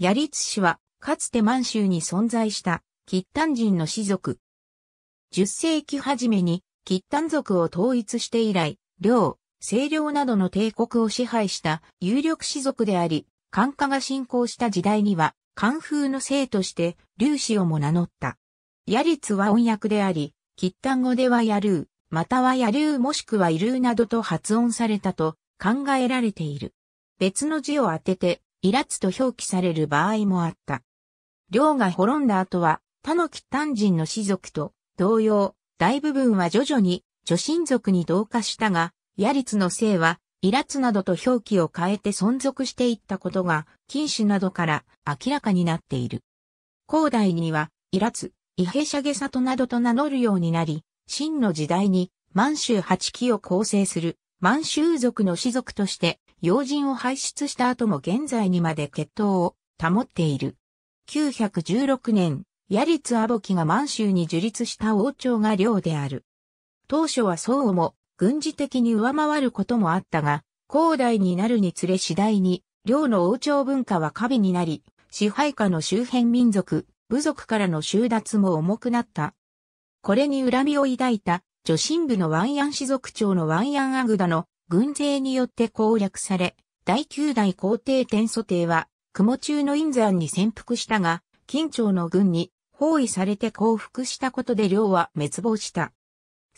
ヤリツ氏は、かつて満州に存在した、キッタン人の氏族。10世紀初めに、キッタン族を統一して以来、領、清領などの帝国を支配した有力氏族であり、漢化が進行した時代には、漢風の姓として、劉氏をも名乗った。ヤリツは音訳であり、キッタン語ではヤルー、またはヤルーもしくはイルーなどと発音されたと考えられている。別の字を当てて、イラツと表記される場合もあった。領が滅んだ後は、他の喫丹人の士族と同様、大部分は徐々に女神族に同化したが、ヤリツの姓は、イラツなどと表記を変えて存続していったことが、禁止などから明らかになっている。後代には、イラツ、イヘシャゲサトなどと名乗るようになり、真の時代に満州八旗を構成する満州族の士族として要人を輩出した後も現在にまで血統を保っている。916年、ヤリツ・アボキが満州に樹立した王朝が領である。当初は宋をも軍事的に上回ることもあったが、広代になるにつれ次第に、領の王朝文化は過敏になり、支配下の周辺民族、部族からの収奪も重くなった。これに恨みを抱いた女神部のワンヤン氏族長のワンヤンアグダの軍勢によって攻略され、第九代皇帝天祖帝は、雲中の陰山に潜伏したが、金朝の軍に包囲されて降伏したことで領は滅亡した。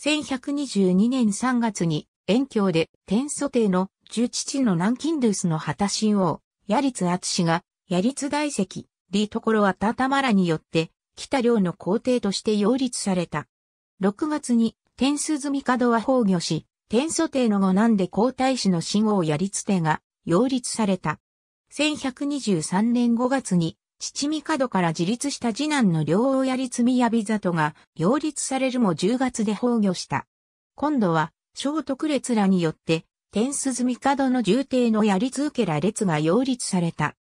1122年3月に、遠京で天祖帝の十父の南京ドゥスの旗神王、ヤリツアツ氏が、ヤリツ大石、リころはたたまらによって、北領の皇帝として擁立された。6月に天須住門は崩御し、天祖帝の後なんで皇太子の死後をやりつてが、擁立された。1123年5月に、父角から自立した次男の両親やびざ里が、擁立されるも10月で崩御した。今度は、小徳列らによって、天鈴門の重帝のやり続けら列が擁立された。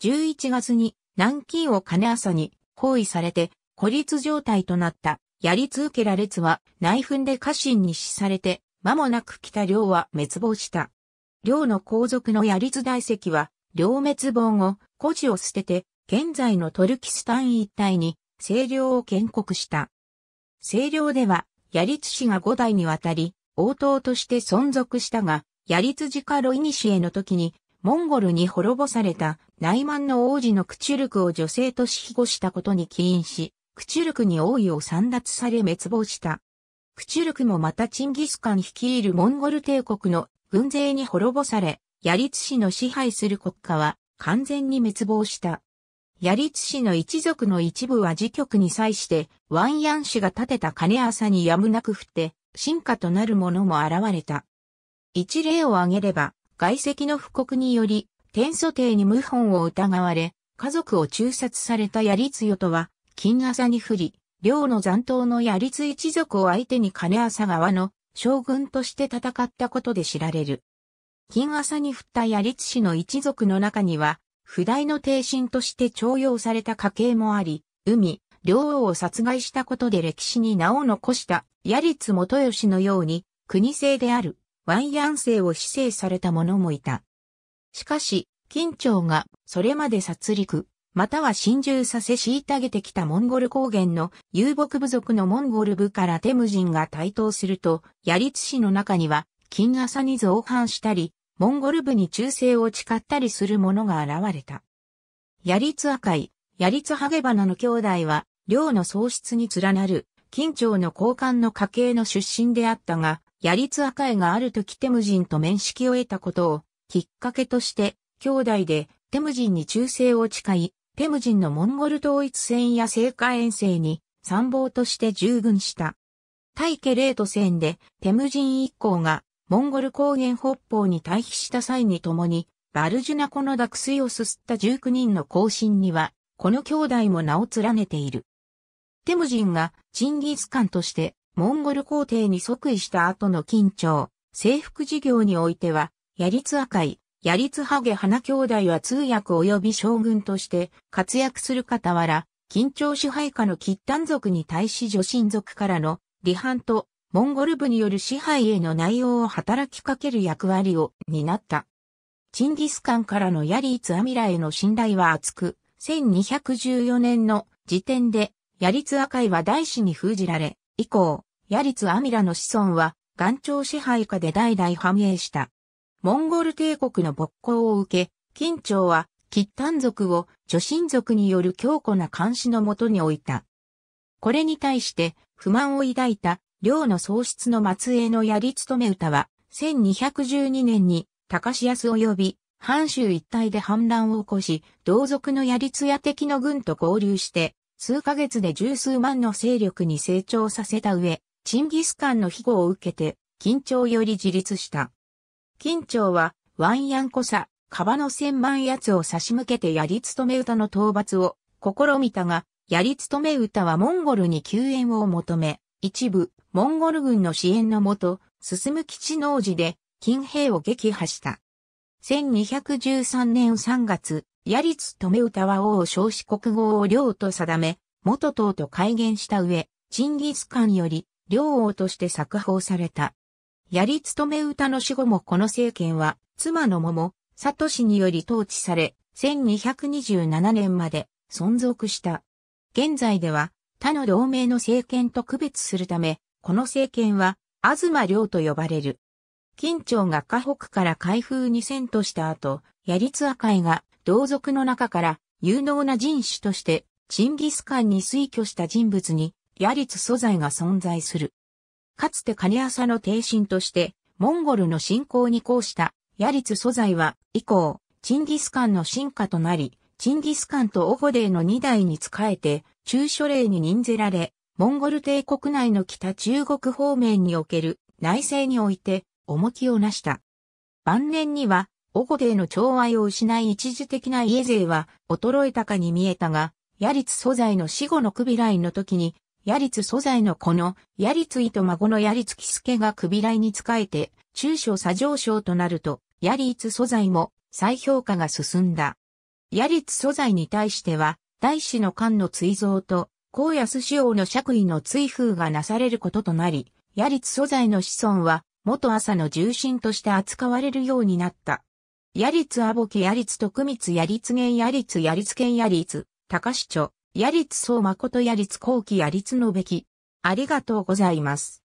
11月に、南京を金朝に包囲されて、孤立状態となった。やり続けられつは内紛で家臣に死されて、間もなく北領は滅亡した。領の皇族のやりつ大石は、領滅亡後、孤児を捨てて、現在のトルキスタン一帯に、清領を建国した。清領では、やりつ氏が五代にわたり、応答として存続したが、やりつカロイニシエの時に、モンゴルに滅ぼされた内満の王子の口力を女性と死後したことに起因し、クチュルクに王位を散奪され滅亡した。クチュルクもまたチンギスカン率いるモンゴル帝国の軍勢に滅ぼされ、ヤリツ氏の支配する国家は完全に滅亡した。ヤリツ氏の一族の一部は自局に際して、ワンヤン氏が建てた金朝にやむなく降って、進化となるものも現れた。一例を挙げれば、外籍の布告により、天祖帝に謀反を疑われ、家族を中殺されたヤリツヨとは、金朝に降り、領の残党のヤリツ一族を相手に金朝側の将軍として戦ったことで知られる。金朝に降ったヤリツ氏の一族の中には、不代の帝臣として徴用された家系もあり、海、両王を殺害したことで歴史に名を残したヤリツ元吉のように、国政である、ワンヤン政を施政された者もいた。しかし、金朝がそれまで殺戮、または侵入させ虐げてきたモンゴル高原の遊牧部族のモンゴル部からテムジンが台頭すると、ヤリツ氏の中には、金朝に造反したり、モンゴル部に忠誠を誓ったりする者が現れた。ヤリツ赤い、ヤリツハゲバナの兄弟は、領の喪失に連なる、金朝の高官の家系の出身であったが、ヤリツ赤いがある時テムジンと面識を得たことを、きっかけとして、兄弟で、テムジンに忠誠を誓い、テムジンのモンゴル統一戦や聖火遠征に参謀として従軍した。大ケレート戦でテムジン一行がモンゴル高原北方に退避した際に共にバルジュナコの濁水をすすった19人の行進にはこの兄弟も名を連ねている。テムジンがチンギスカンとしてモンゴル皇帝に即位した後の緊張、征服事業においては、ヤリツア会、ヤリツハゲ花兄弟は通訳及び将軍として活躍する傍ら、緊張支配下のキッタン族に対し女神族からの離反とモンゴル部による支配への内容を働きかける役割を担った。チンギスカンからのヤリーツアミラへの信頼は厚く、1214年の時点でヤリツアカイは大使に封じられ、以降、ヤリツアミラの子孫は、元朝支配下で代々繁栄した。モンゴル帝国の勃興を受け、金朝は、吉丹族を女神族による強固な監視のもとに置いた。これに対して、不満を抱いた、領の喪失の末裔のやり務め歌は、1212年に、高志安及び、藩州一帯で反乱を起こし、同族のやりつや敵の軍と合流して、数ヶ月で十数万の勢力に成長させた上、チンギスカンの庇護を受けて、緊張より自立した。金朝は、ワンヤンコサ、カバの千万奴を差し向けてやりつとめ歌の討伐を試みたが、やりつとめ歌はモンゴルに救援を求め、一部、モンゴル軍の支援のもと、進む基地農事で、金兵を撃破した。1213年3月、やりつとめ歌は王少子国号を領と定め、元党と改元した上、チンギスカンより、領王として作法された。やりとめ歌の死後もこの政権は、妻の桃、里氏により統治され、1227年まで存続した。現在では、他の同盟の政権と区別するため、この政権は、東領と呼ばれる。金朝が河北から開封に遷とした後、ヤリツア会が同族の中から有能な人種として、チンギスカンに推挙した人物に、ヤリツ素材が存在する。かつて金朝の帝臣として、モンゴルの侵攻に抗した、ヤリツ素材は、以降、チンギスカンの進化となり、チンギスカンとオホデーの二代に仕えて、中書令に任ぜられ、モンゴル帝国内の北中国方面における内政において、重きをなした。晩年には、オホデーの寵愛を失い一時的な家勢は衰えたかに見えたが、ヤリツ素材の死後のクビラインの時にヤリツ素材のこのヤリツイと孫のヤリツキスケが首来に仕えて、中小左上昇となると、ヤリツ素材も再評価が進んだ。ヤリツ素材に対しては、大師の官の追贈と、高安主王の爵位の追風がなされることとなり、ヤリツ素材の子孫は、元朝の重臣として扱われるようになった。ヤリツアボ保ヤリツ徳光リツヤリツケンヤリツ、高市町。やりつそうまことやりつこうきやりつのべき。ありがとうございます。